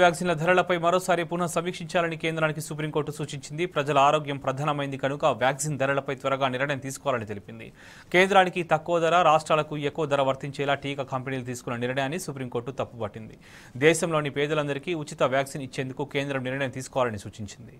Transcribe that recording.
వ్యాక్సిన్ల ధరలపై మరోసారి పునః సమీక్షించాలని కేంద్రానికి సుప్రీంకోర్టు సూచించింది ప్రజల ఆరోగ్యం ప్రధానమైంది కనుక వ్యాక్సిన్ ధరలపై త్వరగా నిర్ణయం తీసుకోవాలని తెలిపింది కేంద్రానికి తక్కువ ధర రాష్ట్రాలకు ఎక్కువ ధర వర్తించేలా టీకా కంపెనీలు తీసుకున్న నిర్ణయాన్ని సుప్రీంకోర్టు తప్పుపట్టింది దేశంలోని పేదలందరికీ ఉచిత వ్యాక్సిన్ ఇచ్చేందుకు కేంద్రం నిర్ణయం తీసుకోవాలని సూచించింది